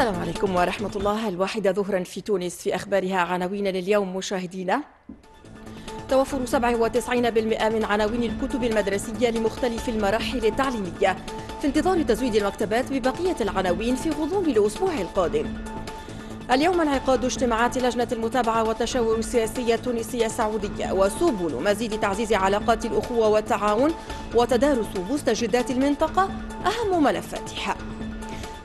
السلام عليكم ورحمة الله الواحدة ظهرا في تونس في أخبارها عناوين لليوم مشاهدينا توفر 97% من عناوين الكتب المدرسية لمختلف المراحل التعليمية في انتظار تزويد المكتبات ببقية العناوين في غضون الأسبوع القادم اليوم انعقاد اجتماعات لجنة المتابعة والتشاور السياسية التونسية السعودية وسبل مزيد تعزيز علاقات الأخوة والتعاون وتدارس مستجدات المنطقة أهم ملفاتها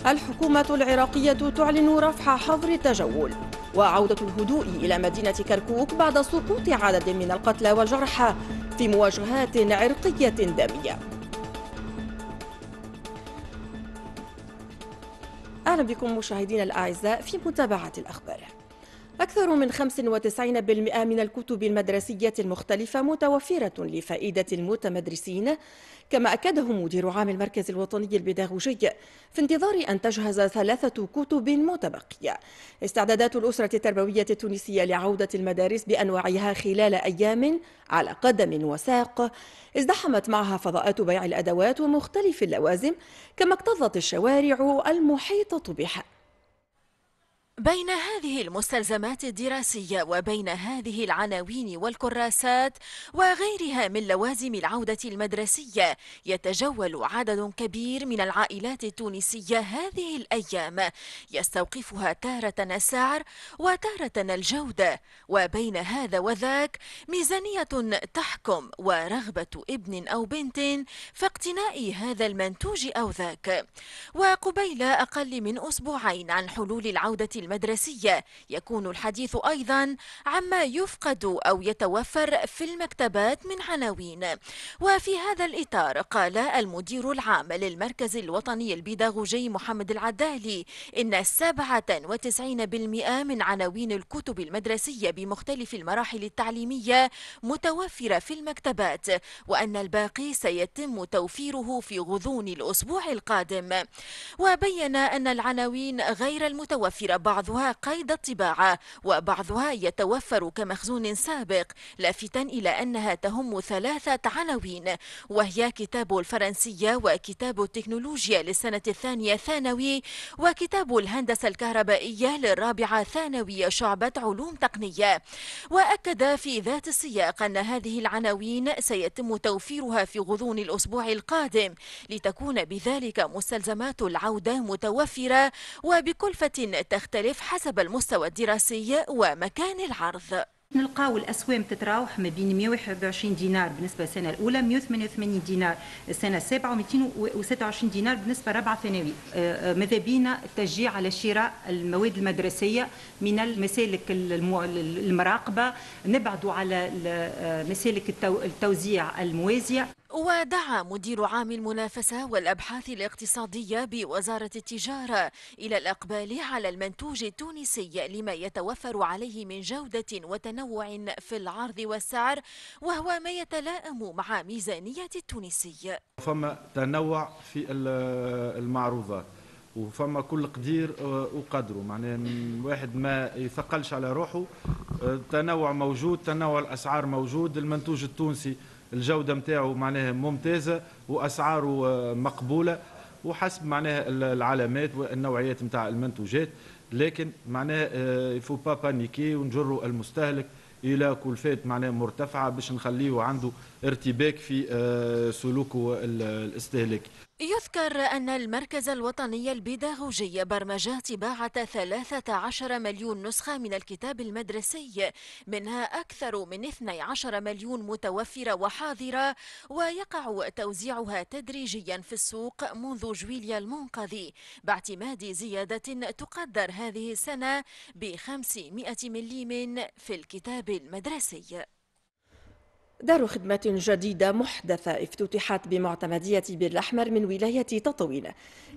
الحكومة العراقية تعلن رفع حظر التجول وعودة الهدوء إلى مدينة كركوك بعد سقوط عدد من القتلى والجرحى في مواجهات عرقية دامية أهلا بكم مشاهدينا الأعزاء في متابعة الأخبار أكثر من 95% من الكتب المدرسية المختلفة متوفرة لفائدة المتمدرسين كما أكده مدير عام المركز الوطني البيداغوجي في انتظار أن تجهز ثلاثة كتب متبقية استعدادات الأسرة التربوية التونسية لعودة المدارس بأنواعها خلال أيام على قدم وساق ازدحمت معها فضاءات بيع الأدوات ومختلف اللوازم كما اكتظت الشوارع المحيطة بها بين هذه المستلزمات الدراسية وبين هذه العناوين والكراسات وغيرها من لوازم العودة المدرسية يتجول عدد كبير من العائلات التونسية هذه الأيام يستوقفها تارة السعر وتارة الجودة وبين هذا وذاك ميزانية تحكم ورغبة ابن أو بنت في اقتناء هذا المنتوج أو ذاك وقبيل أقل من أسبوعين عن حلول العودة المدرسية يكون الحديث أيضا عما يفقد أو يتوفر في المكتبات من عناوين وفي هذا الإطار قال المدير العام للمركز الوطني البيداغوجي محمد العدالي إن 97% من عناوين الكتب المدرسية بمختلف المراحل التعليمية متوفرة في المكتبات وأن الباقي سيتم توفيره في غضون الأسبوع القادم وبين أن العناوين غير المتوفرة بعض بعضها قيد الطباعة وبعضها يتوفر كمخزون سابق لافتا إلى أنها تهم ثلاثة عناوين وهي كتاب الفرنسية وكتاب التكنولوجيا للسنة الثانية ثانوي وكتاب الهندسة الكهربائية للرابعة ثانوي شعبة علوم تقنية وأكد في ذات السياق أن هذه العناوين سيتم توفيرها في غضون الأسبوع القادم لتكون بذلك مستلزمات العودة متوفرة وبكلفة تختلف تختلف حسب المستوى الدراسي ومكان العرض نلقاو الاسوام تتراوح ما بين 121 دينار بالنسبه للسنه الاولى 188 دينار السنه السابعه و226 دينار بالنسبه لرابعه ثانوي آه، آه، ماذا بينا التشجيع على شراء المواد المدرسيه من المسالك المراقبه نبعدوا على آه، مسالك التوزيع الموازيه ودعا مدير عام المنافسة والأبحاث الاقتصادية بوزارة التجارة إلى الإقبال على المنتوج التونسي لما يتوفر عليه من جودة وتنوع في العرض والسعر وهو ما يتلائم مع ميزانية التونسي فما تنوع في المعروضات وفما كل قدير آه، وقدره معناه واحد ما يثقلش على روحه التنوع آه، موجود تنوع الأسعار موجود المنتوج التونسي الجوده نتاعو معناها ممتازه واسعاره آه، مقبوله وحسب معناها العلامات والنوعيات نتاع المنتوجات لكن معناها يفو با بانيكي ونجروا المستهلك الى كلفات معناها مرتفعه باش نخليه عنده ارتباك في آه، سلوكه الاستهلاكي يذكر أن المركز الوطني البيداغوجي برمج طباعة 13 مليون نسخة من الكتاب المدرسي منها أكثر من 12 مليون متوفرة وحاضرة ويقع توزيعها تدريجيا في السوق منذ جويليا المنقذ باعتماد زيادة تقدر هذه السنة ب 500 مليم في الكتاب المدرسي دار خدمات جديدة محدثة افتتحت بمعتمدية بير الأحمر من ولاية تطوين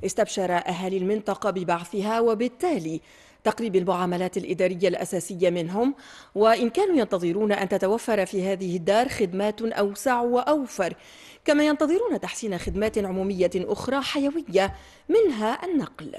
استبشر أهالي المنطقة ببعثها وبالتالي تقريب المعاملات الإدارية الأساسية منهم وإن كانوا ينتظرون أن تتوفر في هذه الدار خدمات أوسع وأوفر كما ينتظرون تحسين خدمات عمومية أخرى حيوية منها النقل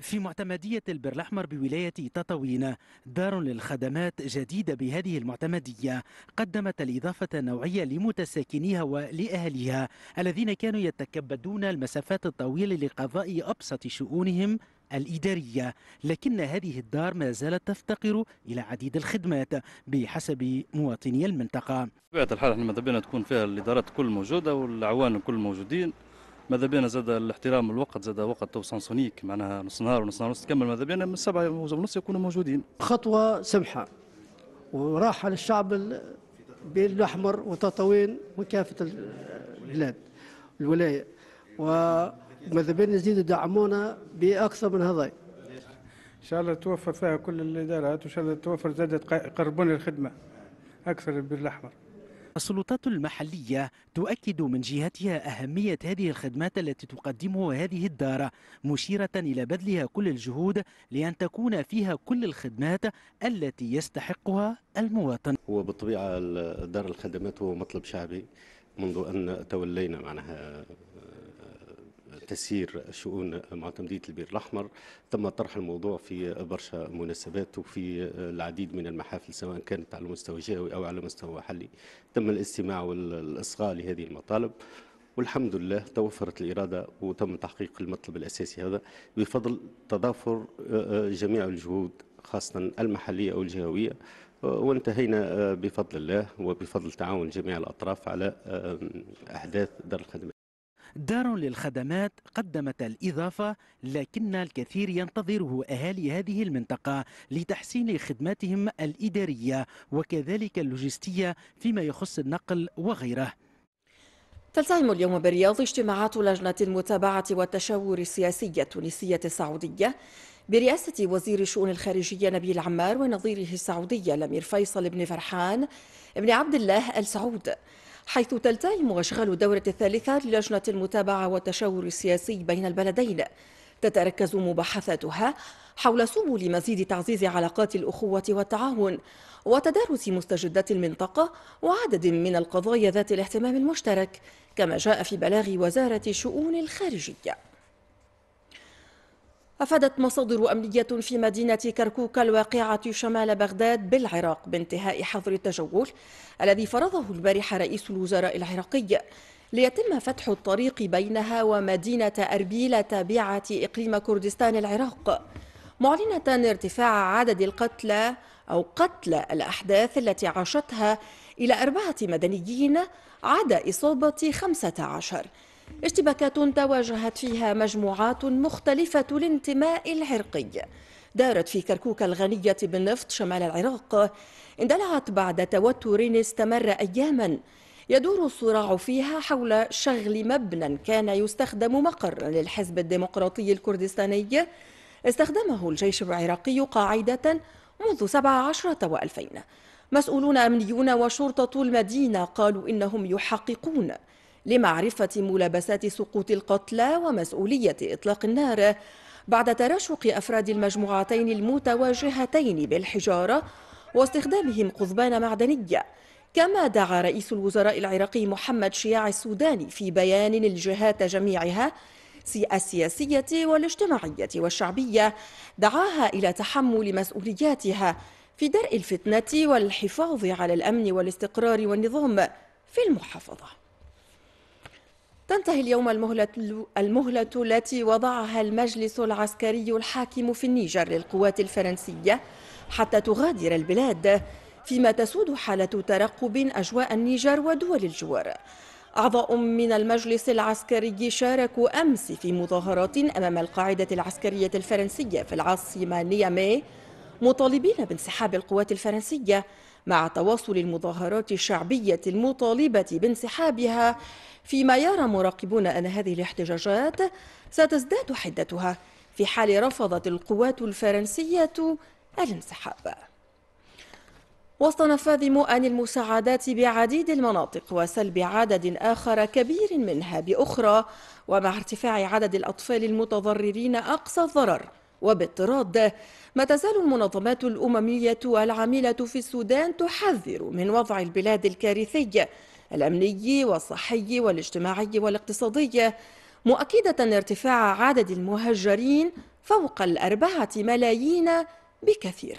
في معتمدية البر الأحمر بولاية تطاوين دار للخدمات جديدة بهذه المعتمدية قدمت الإضافة النوعية لمتساكنيها ولأهلها الذين كانوا يتكبدون المسافات الطويلة لقضاء أبسط شؤونهم الإدارية لكن هذه الدار ما زالت تفتقر إلى عديد الخدمات بحسب مواطني المنطقة بطبيعة الحال احنا ماذا بينا تكون فيها الإدارات كل موجودة والعوان كل موجودين ماذا بينا زاد الاحترام الوقت زاد وقت تو سانسونيك معناها نص نهار ونص نهار ونص تكمل ماذا بينا من سبعة ونص يكونوا موجودين خطوة سمحة وراحة للشعب بين الأحمر وتطاوين وكافة البلاد الولاية وماذا بينا يزيدوا يدعمونا بأكثر من هذا. ان شاء الله توفر فيها كل الادارات وان شاء الله توفر زادت يقربون الخدمه اكثر بالاحمر السلطات المحلية تؤكد من جهتها أهمية هذه الخدمات التي تقدمها هذه الدار مشيرة إلى بذلها كل الجهود لأن تكون فيها كل الخدمات التي يستحقها المواطن هو بالطبيعة دار الخدمات هو مطلب شعبي منذ أن تولينا معناها تسيير شؤون معتمدية البير الأحمر تم طرح الموضوع في برشا مناسبات وفي العديد من المحافل سواء كانت على مستوى جهوي أو على مستوى محلي تم الاستماع والإصغاء لهذه المطالب والحمد لله توفرت الإرادة وتم تحقيق المطلب الأساسي هذا بفضل تضافر آه، جميع الجهود خاصة المحلية أو الجهوية آه، وانتهينا آه، بفضل الله وبفضل تعاون جميع الأطراف على أحداث دار الخدمات دار للخدمات قدمت الإضافة لكن الكثير ينتظره أهالي هذه المنطقة لتحسين خدماتهم الإدارية وكذلك اللوجستية فيما يخص النقل وغيره تلتهم اليوم بالرياض اجتماعات لجنة المتابعة والتشاور السياسي التونسية السعودية برئاسة وزير الشؤون الخارجية نبيل عمار ونظيره السعودي الأمير فيصل بن فرحان بن عبد الله السعود حيث تلتئم أشغال الدورة الثالثة للجنة المتابعة والتشاور السياسي بين البلدين تتركز مباحثاتها حول سبل مزيد تعزيز علاقات الأخوة والتعاون وتدارس مستجدات المنطقة وعدد من القضايا ذات الاهتمام المشترك كما جاء في بلاغ وزارة شؤون الخارجية أفادت مصادر أمنية في مدينة كركوك الواقعة شمال بغداد بالعراق بانتهاء حظر التجول الذي فرضه البارحة رئيس الوزراء العراقي ليتم فتح الطريق بينها ومدينة أربيل تابعة إقليم كردستان العراق معلنة ارتفاع عدد القتلى أو قتلى الأحداث التي عاشتها إلى أربعة مدنيين عدا إصابة خمسة عشر اشتباكات تواجهت فيها مجموعات مختلفة الانتماء العرقي دارت في كركوك الغنية بالنفط شمال العراق اندلعت بعد توتر استمر أياما يدور الصراع فيها حول شغل مبنى كان يستخدم مقرا للحزب الديمقراطي الكردستاني استخدمه الجيش العراقي قاعدة منذ 17 و2000 مسؤولون أمنيون وشرطة المدينة قالوا إنهم يحققون لمعرفة ملابسات سقوط القتلى ومسؤولية إطلاق النار بعد تراشق أفراد المجموعتين المتواجهتين بالحجارة واستخدامهم قضبان معدنية كما دعا رئيس الوزراء العراقي محمد شياع السوداني في بيان الجهات جميعها السياسية والاجتماعية والشعبية دعاها إلى تحمل مسؤولياتها في درء الفتنة والحفاظ على الأمن والاستقرار والنظام في المحافظة تنتهي اليوم المهلة, المهلة التي وضعها المجلس العسكري الحاكم في النيجر للقوات الفرنسية حتى تغادر البلاد فيما تسود حالة ترقب أجواء النيجر ودول الجوار أعضاء من المجلس العسكري شاركوا أمس في مظاهرات أمام القاعدة العسكرية الفرنسية في العاصمة نيامي مطالبين بانسحاب القوات الفرنسية مع تواصل المظاهرات الشعبية المطالبة بانسحابها فيما يرى مراقبون أن هذه الاحتجاجات ستزداد حدتها في حال رفضت القوات الفرنسية الانسحاب وسط نفاذ مؤن المساعدات بعديد المناطق وسلب عدد آخر كبير منها بأخرى ومع ارتفاع عدد الأطفال المتضررين أقصى الضرر وباضطراد ما تزال المنظمات الأممية العاملة في السودان تحذر من وضع البلاد الكارثي الأمني والصحي والاجتماعي والاقتصادي مؤكدة ارتفاع عدد المهجرين فوق الأربعة ملايين بكثير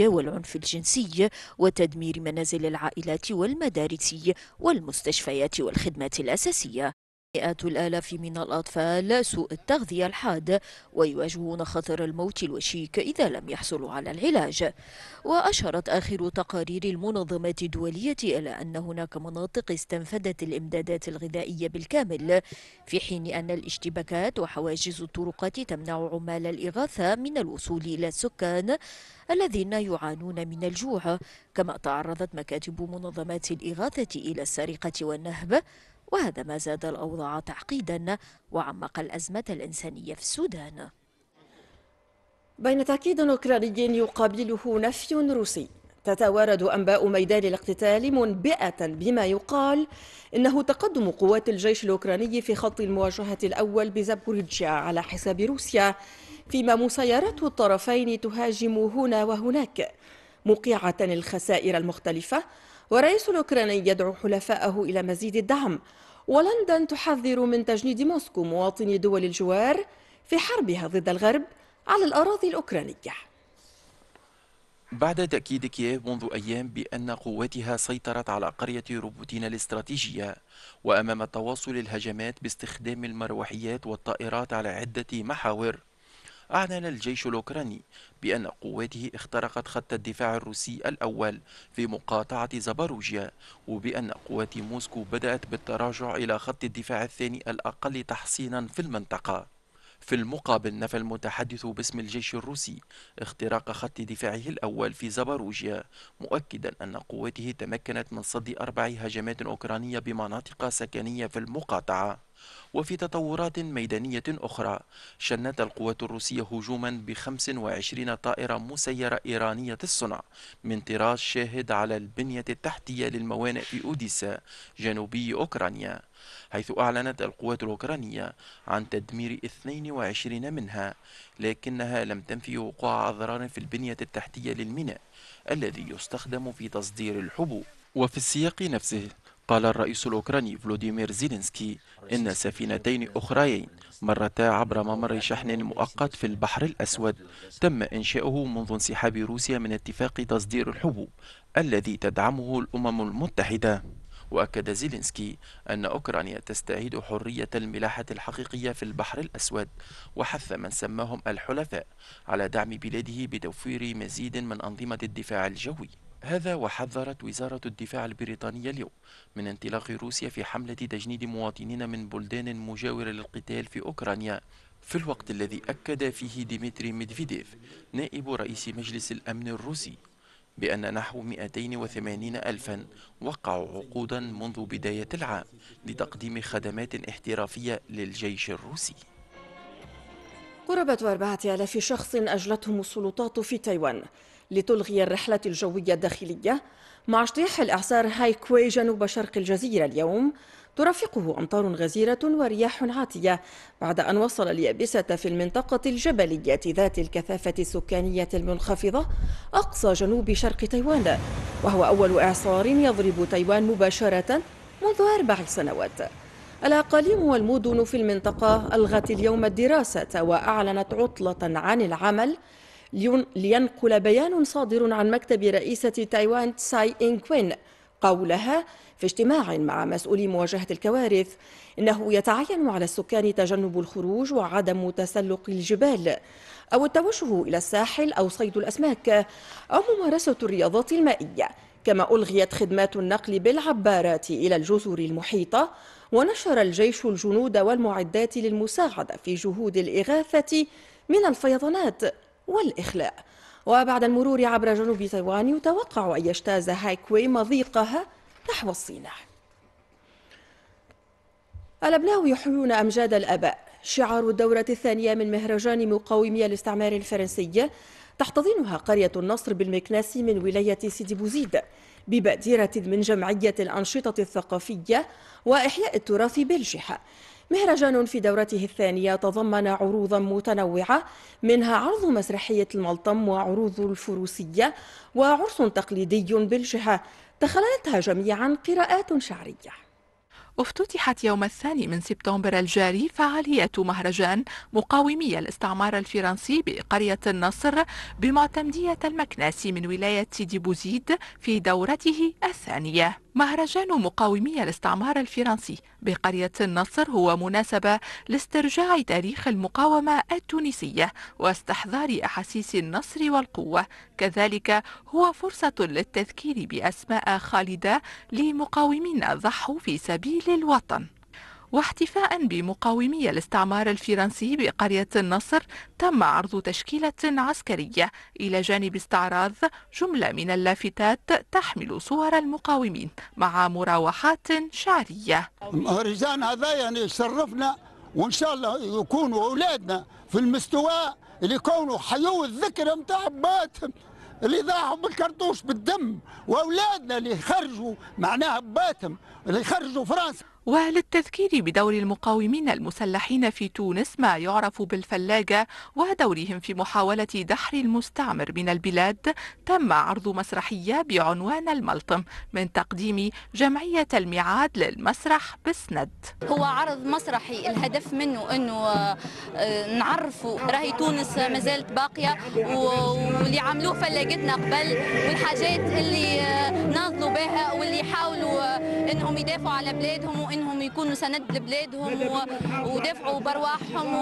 والعنف الجنسي وتدمير منازل العائلات والمدارس والمستشفيات والخدمات الأساسية مئات الآلاف من الأطفال سوء التغذية الحاد ويواجهون خطر الموت الوشيك إذا لم يحصلوا على العلاج وأشارت آخر تقارير المنظمات الدولية إلى أن هناك مناطق استنفدت الإمدادات الغذائية بالكامل في حين أن الاشتباكات وحواجز الطرقات تمنع عمال الإغاثة من الوصول إلى السكان الذين يعانون من الجوع كما تعرضت مكاتب منظمات الإغاثة إلى السرقة والنهب وهذا ما زاد الأوضاع تعقيدا وعمق الأزمة الإنسانية في السودان بين تأكيد أوكراني يقابله نفي روسي تتوارد أنباء ميدان الاقتتال منبئة بما يقال إنه تقدم قوات الجيش الأوكراني في خط المواجهة الأول بزابوريتشيا على حساب روسيا فيما مسيرات الطرفين تهاجم هنا وهناك موقعة الخسائر المختلفة والرئيس الأوكراني يدعو حلفائه إلى مزيد الدعم ولندن تحذر من تجنيد موسكو مواطني دول الجوار في حربها ضد الغرب على الأراضي الأوكرانية بعد تأكيد كييف منذ أيام بأن قواتها سيطرت على قرية روبوتين الاستراتيجية وأمام تواصل الهجمات باستخدام المروحيات والطائرات على عدة محاور أعلن الجيش الأوكراني بأن قواته اخترقت خط الدفاع الروسي الأول في مقاطعة زاباروجيا وبأن قوات موسكو بدأت بالتراجع إلى خط الدفاع الثاني الأقل تحصينا في المنطقة في المقابل نفى المتحدث باسم الجيش الروسي اختراق خط دفاعه الأول في زاباروجيا مؤكدا أن قوته تمكنت من صد أربع هجمات أوكرانية بمناطق سكنية في المقاطعة وفي تطورات ميدانية أخرى شنت القوات الروسية هجوما ب 25 طائرة مسيرة إيرانية الصنع من طراز شاهد على البنية التحتية للموانئ في أوديسا جنوبي أوكرانيا حيث أعلنت القوات الأوكرانية عن تدمير 22 منها لكنها لم تنفي وقوع أضرار في البنية التحتية للميناء الذي يستخدم في تصدير الحبوب وفي السياق نفسه قال الرئيس الأوكراني فلوديمير زيلينسكي إن سفينتين أخريين مرتا عبر ممر شحن مؤقت في البحر الأسود تم إنشاؤه منذ انسحاب روسيا من اتفاق تصدير الحبوب الذي تدعمه الأمم المتحدة وأكد زيلينسكي أن أوكرانيا تستعيد حرية الملاحة الحقيقية في البحر الأسود وحث من سماهم الحلفاء على دعم بلاده بتوفير مزيد من أنظمة الدفاع الجوي هذا وحذرت وزارة الدفاع البريطانية اليوم من انطلاق روسيا في حملة تجنيد مواطنين من بلدان مجاورة للقتال في أوكرانيا في الوقت الذي أكد فيه ديمتري ميدفيديف نائب رئيس مجلس الأمن الروسي بأن نحو 280 ألفا وقعوا عقودا منذ بداية العام لتقديم خدمات احترافية للجيش الروسي قرابة أربعة آلاف شخص أجلتهم السلطات في تايوان لتلغي الرحلة الجوية الداخلية مع اجتياح الإعصار هايكوي جنوب شرق الجزيرة اليوم ترافقه أمطار غزيرة ورياح عاتية بعد أن وصل اليابسة في المنطقة الجبلية ذات الكثافة السكانية المنخفضة أقصى جنوب شرق تايوان وهو أول إعصار يضرب تايوان مباشرة منذ أربع سنوات الأقاليم والمدن في المنطقة ألغت اليوم الدراسة وأعلنت عطلة عن العمل لينقل بيان صادر عن مكتب رئيسة تايوان تساي إنكوين قولها في اجتماع مع مسؤولي مواجهة الكوارث إنه يتعين على السكان تجنب الخروج وعدم تسلق الجبال أو التوجه إلى الساحل أو صيد الأسماك أو ممارسة الرياضات المائية كما ألغيت خدمات النقل بالعبارات إلى الجزر المحيطة ونشر الجيش الجنود والمعدات للمساعدة في جهود الإغاثة من الفيضانات والإخلاء وبعد المرور عبر جنوب تايوان يتوقع أن يجتاز هايكوي مضيقها نحو الصينة الأبناء يحيون أمجاد الآباء شعار الدورة الثانية من مهرجان مقاومي الاستعمار الفرنسي تحتضنها قرية النصر بالمكناس من ولاية سيدي بوزيد ببادرة من جمعية الأنشطة الثقافية وإحياء التراث بالجهة مهرجان في دورته الثانية تضمن عروضا متنوعة منها عرض مسرحية الملطم وعروض الفروسية وعرس تقليدي بالجهة تخللتها جميعا قراءات شعرية افتتحت يوم الثاني من سبتمبر الجاري فعالية مهرجان مقاومي الاستعمار الفرنسي بقرية النصر بمعتمدية المكناس من ولاية سيدي بوزيد في دورته الثانية مهرجان مقاومي الاستعمار الفرنسي بقرية النصر هو مناسبة لاسترجاع تاريخ المقاومة التونسية واستحضار أحاسيس النصر والقوة كذلك هو فرصة للتذكير بأسماء خالدة لمقاومين ضحوا في سبيل الوطن واحتفاء بمقاومي الاستعمار الفرنسي بقرية النصر تم عرض تشكيلة عسكرية إلى جانب استعراض جملة من اللافتات تحمل صور المقاومين مع مراوحات شعرية مهرجان هذا يعني يشرفنا وإن شاء الله يكونوا أولادنا في المستوى اللي يكونوا حيو الذكرى متاع باتهم اللي ضاعوا بالكرطوش بالدم واولادنا اللي خرجوا معناها باتهم اللي خرجوا فرنسا وللتذكير بدور المقاومين المسلحين في تونس ما يعرف بالفلاجة ودورهم في محاولة دحر المستعمر من البلاد تم عرض مسرحية بعنوان الملطم من تقديم جمعية الميعاد للمسرح بسند هو عرض مسرحي الهدف منه أنه آه، آه، نعرفوا راهي تونس ما زالت باقية واللي عملوه فلاجتنا قبل والحاجات اللي آه، ناضلوا بها واللي حاولوا أنهم يدافعوا على بلادهم انهم يكونوا سند لبلادهم ودافعوا بارواحهم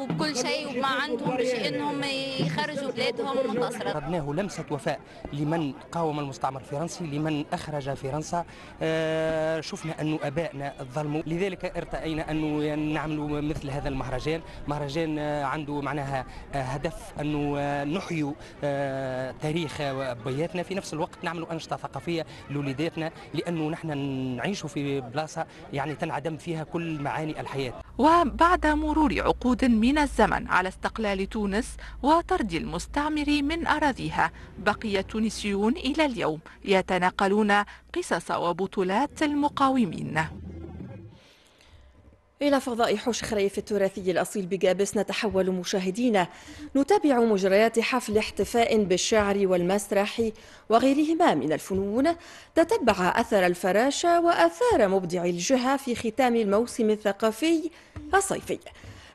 وبكل شيء وما عندهم باش انهم يخرجوا بلادهم منتصره. قدناه لمسه وفاء لمن قاوم المستعمر الفرنسي، لمن اخرج فرنسا، آه، شفنا انه ابائنا ظلموا، لذلك ارتأينا انه نعملوا مثل هذا المهرجان، مهرجان آه، عنده معناها آه، هدف انه نحيوا تاريخ بياتنا في نفس الوقت نعملوا انشطه ثقافيه لوليداتنا لانه نحن نعيشوا في بلاصه يعني تنعدم فيها كل معاني الحياة وبعد مرور عقود من الزمن على استقلال تونس وطرد المستعمر من أراضيها بقي التونسيون إلى اليوم يتناقلون قصص وبطولات المقاومين إلى فضاء حوش خريف التراثي الأصيل بجابس نتحول مشاهدينا نتابع مجريات حفل احتفاء بالشعر والمسرح وغيرهما من الفنون تتبع أثر الفراشة وأثار مبدع الجهة في ختام الموسم الثقافي الصيفي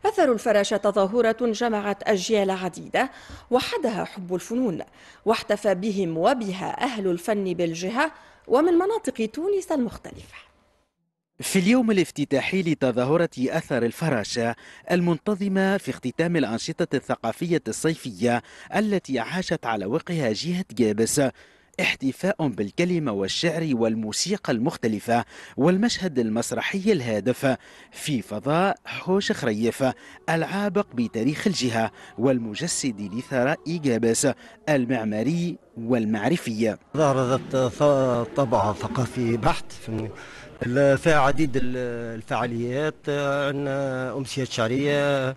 أثر الفراشة تظاهرة جمعت أجيال عديدة وحدها حب الفنون واحتفى بهم وبها أهل الفن بالجهة ومن مناطق تونس المختلفة في اليوم الافتتاحي لتظاهرة أثر الفراشة المنتظمة في اختتام الأنشطة الثقافية الصيفية التي عاشت على وقعها جهة جابس احتفاء بالكلمة والشعر والموسيقى المختلفة والمشهد المسرحي الهادف في فضاء حوش خريف العابق بتاريخ الجهة والمجسد لثراء جابس المعماري والمعرفية ظهرت طبع ثقافي بحت فهمني فيها عديد الفعاليات عندنا أمسيات شعرية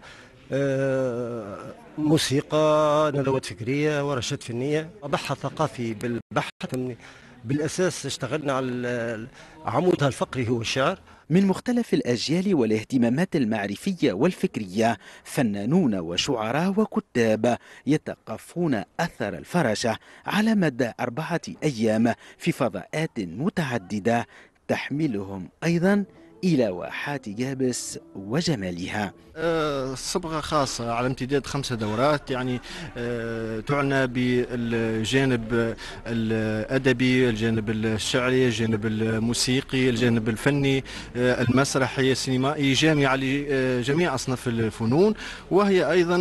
آه، موسيقى ندوات فكريه ورشات فنيه بحث ثقافي بالبحث بالاساس اشتغلنا على عمودها الفقري هو الشعر من مختلف الاجيال والاهتمامات المعرفيه والفكريه فنانون وشعراء وكتاب يتقفون اثر الفرشه على مدى اربعه ايام في فضاءات متعدده تحملهم ايضا إلى واحات جابس وجمالها آه، صبغة خاصة على امتداد خمسة دورات يعني آه، تعنى بالجانب الأدبي الجانب الشعري الجانب الموسيقي الجانب الفني آه، المسرحي السينمائي جامعة لجميع أصناف الفنون وهي أيضا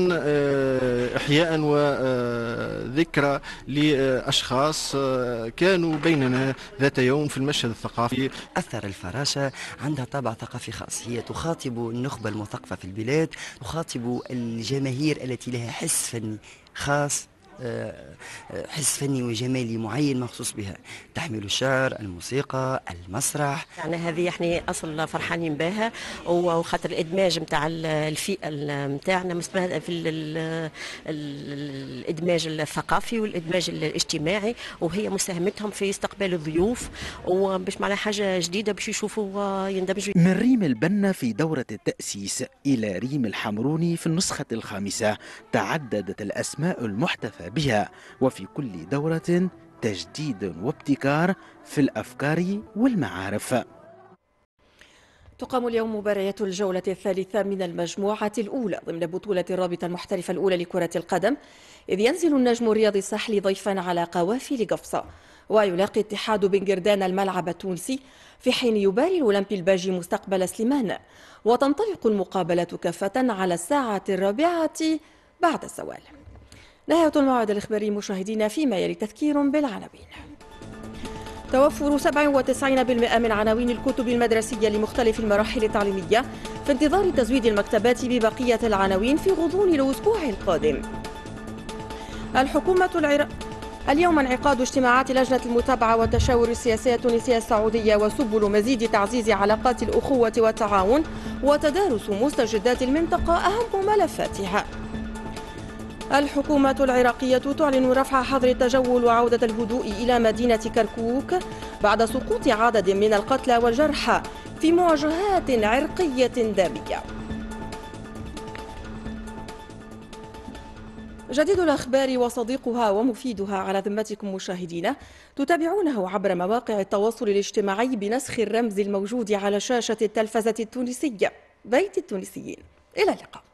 إحياء وذكرى لأشخاص كانوا بيننا ذات يوم في المشهد الثقافي أثر الفراشة عندها طابع ثقافي خاص هي تخاطب النخبة المثقفة في البلاد تخاطب الجماهير التي لها حس فني خاص آه، آه، حس فني وجمالي معين مخصوص بها تحمل الشعر الموسيقى المسرح يعني هذه احنا يعني اصل فرحانين بها وخاطر الادماج نتاع الفئه نتاعنا في الادماج الثقافي والادماج الاجتماعي وهي مساهمتهم في استقبال الضيوف وباش معناها حاجه جديده باش يشوفوا يندمجوا من ريم البنا في دوره التاسيس الى ريم الحمروني في النسخه الخامسه تعددت الاسماء المحتفى بها وفي كل دورة تجديد وابتكار في الأفكار والمعارف تقام اليوم مباريات الجولة الثالثة من المجموعة الأولى ضمن بطولة الرابطة المحترفة الأولى لكرة القدم إذ ينزل النجم الرياضي الساحلي ضيفا على قوافل قفصة ويلاقي اتحاد بنجردان الملعب التونسي في حين يباري الأولمبي الباجي مستقبل سليمان وتنطلق المقابلة كافة على الساعة الرابعة بعد الزوال نهاية الموعد الإخباري مشاهدينا فيما يلي تذكير بالعناوين توفر 97% من عناوين الكتب المدرسية لمختلف المراحل التعليمية في انتظار تزويد المكتبات ببقية العناوين في غضون الأسبوع القادم الحكومة العراق اليوم انعقاد اجتماعات لجنة المتابعة والتشاور السياسي التونسية السعودية وسبل مزيد تعزيز علاقات الأخوة والتعاون وتدارس مستجدات المنطقة أهم ملفاتها الحكومة العراقية تعلن رفع حظر التجول وعودة الهدوء إلى مدينة كركوك بعد سقوط عدد من القتلى والجرحى في مواجهات عرقية دامية. جديد الأخبار وصديقها ومفيدها على ذمتكم مشاهدينا تتابعونه عبر مواقع التواصل الاجتماعي بنسخ الرمز الموجود على شاشة التلفزة التونسية بيت التونسيين إلى اللقاء